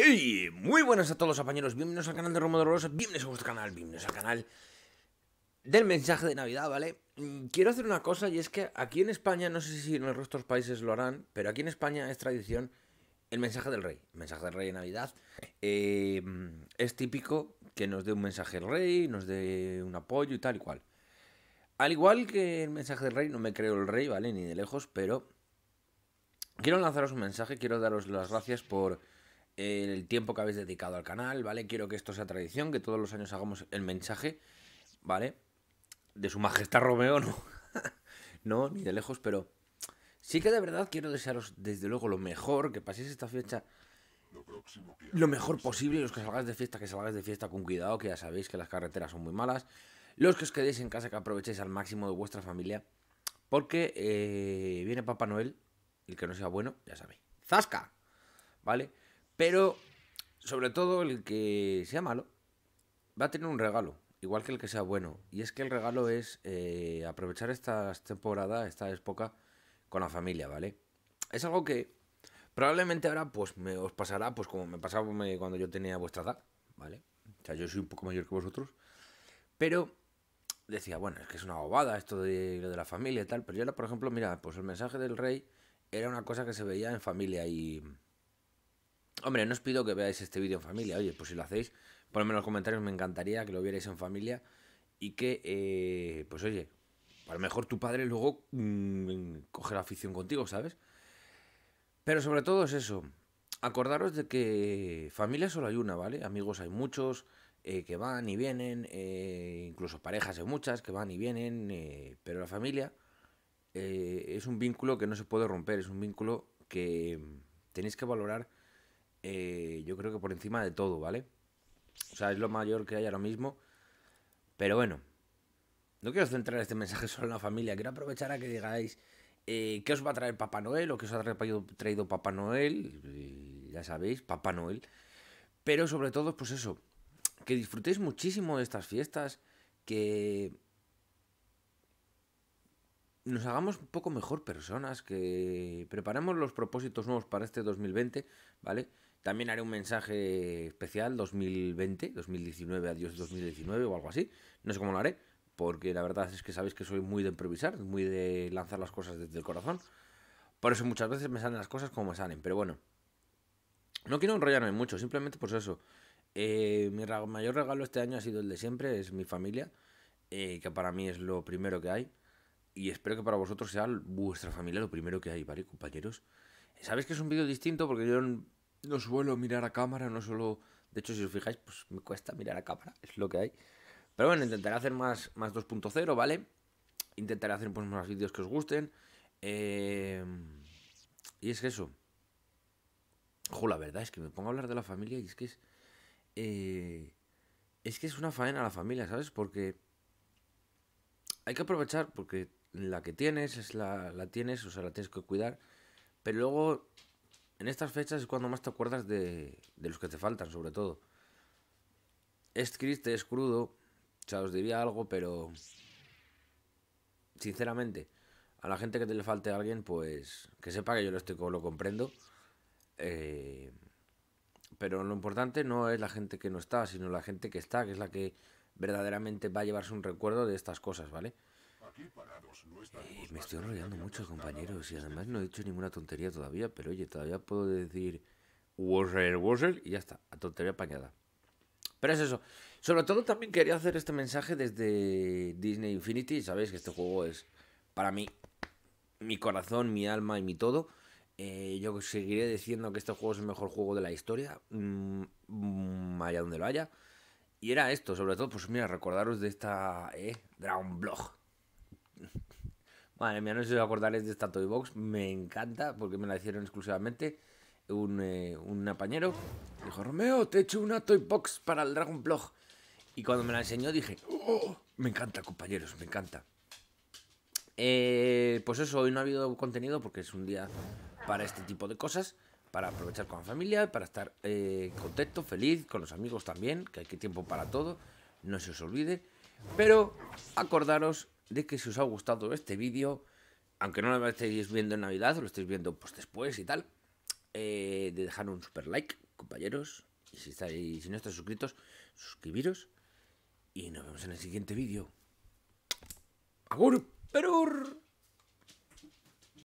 ¡Ey! muy buenas a todos los compañeros, bienvenidos al canal de Romo Rosas. bienvenidos a vuestro canal, bienvenidos al canal del mensaje de Navidad, ¿vale? Mm, quiero hacer una cosa y es que aquí en España, no sé si en los países lo harán, pero aquí en España es tradición el mensaje del rey, el mensaje del rey de Navidad. Eh, mm, es típico que nos dé un mensaje el rey, nos dé un apoyo y tal y cual. Al igual que el mensaje del rey, no me creo el rey, ¿vale? Ni de lejos, pero quiero lanzaros un mensaje, quiero daros las gracias por el tiempo que habéis dedicado al canal, ¿vale? Quiero que esto sea tradición, que todos los años hagamos el mensaje, ¿vale? De su majestad Romeo, no, no, ni de lejos, pero sí que de verdad quiero desearos desde luego lo mejor, que paséis esta fecha, lo mejor posible, los que salgáis de fiesta, que salgáis de fiesta con cuidado, que ya sabéis que las carreteras son muy malas, los que os quedéis en casa, que aprovechéis al máximo de vuestra familia, porque eh, viene Papá Noel, el que no sea bueno, ya sabéis. ¡Zasca! ¿Vale? Pero, sobre todo, el que sea malo va a tener un regalo, igual que el que sea bueno. Y es que el regalo es eh, aprovechar esta temporada, esta época, con la familia, ¿vale? Es algo que probablemente ahora pues me os pasará, pues como me pasaba cuando yo tenía vuestra edad, ¿vale? O sea, yo soy un poco mayor que vosotros. Pero decía, bueno, es que es una bobada esto de lo de la familia y tal. Pero yo, por ejemplo, mira, pues el mensaje del rey era una cosa que se veía en familia y Hombre, no os pido que veáis este vídeo en familia. Oye, pues si lo hacéis, ponedme en los comentarios. Me encantaría que lo vierais en familia. Y que, eh, pues oye, a lo mejor tu padre luego mm, coge la afición contigo, ¿sabes? Pero sobre todo es eso. Acordaros de que familia solo hay una, ¿vale? Amigos hay muchos eh, que van y vienen. Eh, incluso parejas hay muchas que van y vienen. pero la familia es un vínculo que no se puede romper. Es un vínculo que mm, tenéis que valorar eh, yo creo que por encima de todo, ¿vale? O sea, es lo mayor que hay ahora mismo. Pero bueno, no quiero centrar este mensaje solo en la familia, quiero aprovechar a que digáis eh, qué os va a traer Papá Noel o qué os ha traído, Papá Noel, ya sabéis, Papá Noel. Pero sobre todo, pues eso, que disfrutéis muchísimo de estas fiestas, que nos hagamos un poco mejor personas, que preparemos los propósitos nuevos para este 2020, ¿vale? También haré un mensaje especial 2020, 2019, adiós 2019 o algo así. No sé cómo lo haré, porque la verdad es que sabéis que soy muy de improvisar, muy de lanzar las cosas desde el corazón. Por eso muchas veces me salen las cosas como me salen, pero bueno. No quiero enrollarme mucho, simplemente por pues eso. Eh, mi mayor regalo este año ha sido el de siempre, es mi familia, eh, que para mí es lo primero que hay. Y espero que para vosotros sea vuestra familia lo primero que hay, ¿vale, compañeros? Sabéis que es un vídeo distinto porque yo no suelo mirar a cámara, no suelo... De hecho, si os fijáis, pues me cuesta mirar a cámara, es lo que hay. Pero bueno, intentaré hacer más, más 2.0, ¿vale? Intentaré hacer pues, más vídeos que os gusten. Em, y es que eso. Ojo, la verdad es que me pongo a hablar de la familia y es que es... Eh, es que es una faena la familia, ¿sabes? Porque hay que aprovechar porque la que tienes es la, la tienes, o sea, la tienes que cuidar. Pero luego en estas fechas es cuando más te acuerdas de, los que te faltan, sobre todo. Es triste, es crudo, o os diría algo, pero... Sinceramente, a la gente que te le falte a alguien, pues que sepa que yo lo, estoy, lo comprendo. Eh, pero lo importante no es la gente que no está, sino la gente que está, que es la que verdaderamente va a llevarse un recuerdo de estas cosas, ¿vale? Eh, me estoy enrollando mucho, compañeros, y además no he dicho ninguna tontería todavía, pero oye, todavía puedo decir Warrior, Warrior, y ya está, a tontería apañada. Pero es eso. Sobre todo también quería hacer este mensaje desde Disney Infinity. Sabéis que este juego es para mí mi corazón, mi alma y mi todo. Eh, yo seguiré diciendo que este juego es el mejor juego de la historia, mm, allá donde lo haya. Y era esto, sobre todo, pues mira, recordaros de esta eh, Dragon Blog, Madre mía, no sé si os acordaréis de esta Toy Box. Me encanta porque me la hicieron exclusivamente eh, un, apañero. Dijo, Romeo, te he hecho una Toy Box para el Dragon Blog. Y cuando me la enseñó dije, oh, me encanta, compañeros, me encanta. Eh, pues eso, hoy no ha habido contenido porque es un día para este tipo de cosas. Para aprovechar con la familia, para estar eh, contento, feliz, con los amigos también, que hay que tiempo para todo. No se os olvide. Pero acordaros de que si os ha gustado este vídeo, aunque no lo estéis viendo en Navidad, lo estéis viendo pues después y tal, eh, de dejar un super like, compañeros. Y si, estáis, si no estáis suscritos, suscribiros. Y nos vemos en el siguiente vídeo. ¡Agur! ¡Perur!